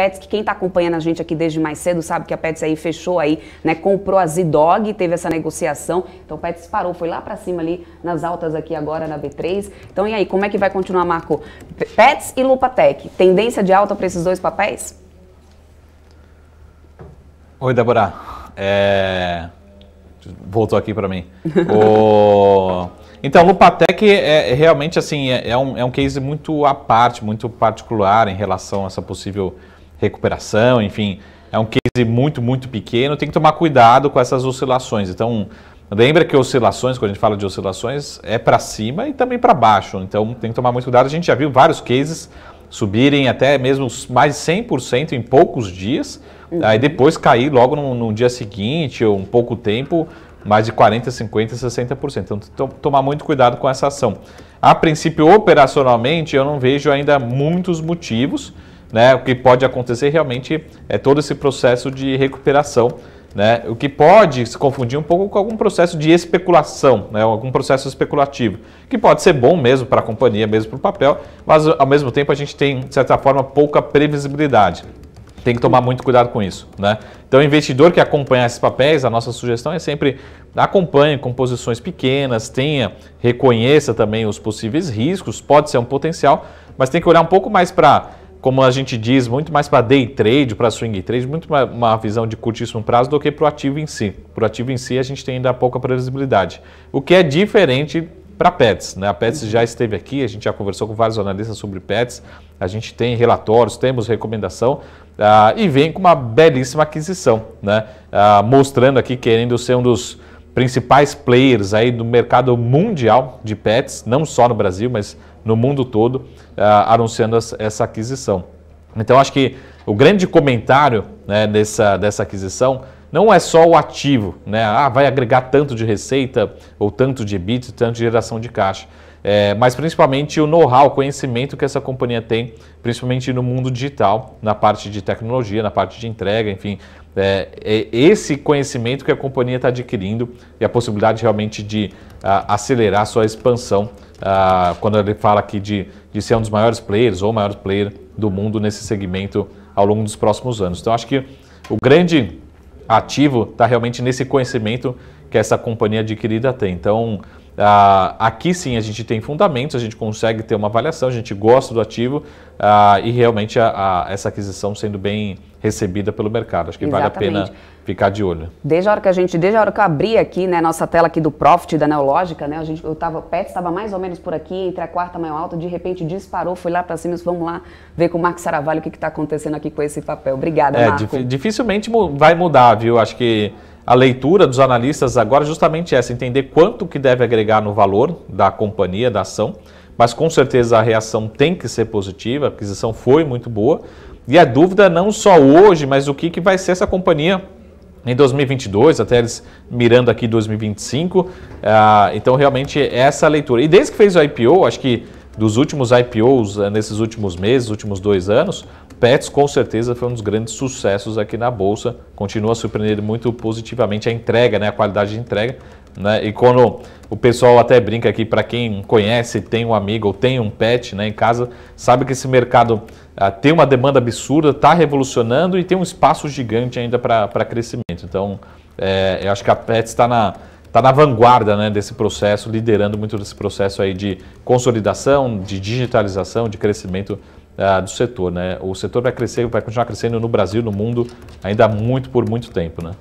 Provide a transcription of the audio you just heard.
Pets, que quem está acompanhando a gente aqui desde mais cedo sabe que a Pets aí fechou aí, né, comprou a Zidog, teve essa negociação. Então o Pets parou, foi lá para cima ali nas altas aqui agora na B3. Então e aí, como é que vai continuar, Marco? Pets e Lupatec, tendência de alta para esses dois papéis? Oi, Débora. É... Voltou aqui para mim. o... Então, Lupatec é, é realmente assim é, é um, é um case muito à parte, muito particular em relação a essa possível recuperação, enfim, é um case muito, muito pequeno, tem que tomar cuidado com essas oscilações. Então, lembra que oscilações, quando a gente fala de oscilações, é para cima e também para baixo, então tem que tomar muito cuidado. A gente já viu vários cases subirem até mesmo mais de 100% em poucos dias, uhum. aí depois cair logo no, no, dia seguinte ou um pouco tempo, mais de 40%, 50%, 60%. Então, tem que tomar muito cuidado com essa ação. A princípio, operacionalmente, eu não vejo ainda muitos motivos, né, o que pode acontecer realmente é todo esse processo de recuperação, né, o que pode se confundir um pouco com algum processo de especulação, né, algum processo especulativo, que pode ser bom mesmo para a companhia, mesmo para o papel, mas ao mesmo tempo a gente tem, de certa forma, pouca previsibilidade. Tem que tomar muito cuidado com isso. Né? Então, o investidor que acompanha esses papéis, a nossa sugestão é sempre acompanhe com posições pequenas, tenha, reconheça também os possíveis riscos, pode ser um potencial, mas tem que olhar um pouco mais para como a gente diz, muito mais para day trade, para swing trade, muito uma, uma visão de curtíssimo prazo do que para o ativo em si. Para o ativo em si, a gente tem ainda pouca previsibilidade, o que é diferente para pets. Né? A pets já esteve aqui, a gente já conversou com vários analistas sobre pets, a gente tem relatórios, temos recomendação uh, e vem com uma belíssima aquisição, né? Uh, mostrando aqui, querendo ser um dos principais players aí do mercado mundial de pets, não só no Brasil, mas no mundo todo, uh, anunciando essa aquisição. Então, acho que o grande comentário né, dessa, dessa aquisição não é só o ativo, né? Ah, vai agregar tanto de receita, ou tanto de EBIT, tanto de geração de caixa é, mas principalmente o know-how, o conhecimento que essa companhia tem, principalmente no mundo digital, na parte de tecnologia, na parte de entrega, enfim. É, é esse conhecimento que a companhia está adquirindo e a possibilidade realmente de a, acelerar sua expansão, a, quando ele fala aqui de, de ser um dos maiores players ou maior player do mundo nesse segmento ao longo dos próximos anos. Então, acho que o grande ativo está realmente nesse conhecimento que essa companhia adquirida tem. Então, ah, aqui sim a gente tem fundamentos, a gente consegue ter uma avaliação, a gente gosta do ativo ah, e realmente a, a, essa aquisição sendo bem recebida pelo mercado. Acho que Exatamente. vale a pena ficar de olho. Desde a hora que a gente, desde a hora que eu abri aqui, né, nossa tela aqui do Profit, da Neológica, né, a gente, eu tava, o PET estava mais ou menos por aqui, entre a quarta maior alta, de repente disparou, fui lá para cima, vamos lá ver com o Marcos Saravalho o que está acontecendo aqui com esse papel. Obrigada, é, Marco. Dificilmente vai mudar, viu? Acho que a leitura dos analistas agora é justamente essa, entender quanto que deve agregar no valor da companhia, da ação, mas com certeza a reação tem que ser positiva, a aquisição foi muito boa, e a dúvida não só hoje, mas o que, que vai ser essa companhia em 2022, até eles mirando aqui 2025, ah, então realmente é essa leitura. E desde que fez o IPO, acho que dos últimos IPOs eh, nesses últimos meses, últimos dois anos, Pets com certeza foi um dos grandes sucessos aqui na bolsa. Continua surpreendendo muito positivamente a entrega, né, a qualidade de entrega. Né? E quando o pessoal até brinca aqui, para quem conhece, tem um amigo ou tem um pet né, em casa, sabe que esse mercado ah, tem uma demanda absurda, está revolucionando e tem um espaço gigante ainda para crescimento. Então, é, eu acho que a Pets está na está na vanguarda né, desse processo, liderando muito desse processo aí de consolidação, de digitalização, de crescimento uh, do setor. Né? O setor vai crescer, vai continuar crescendo no Brasil, no mundo, ainda muito por muito tempo. Né?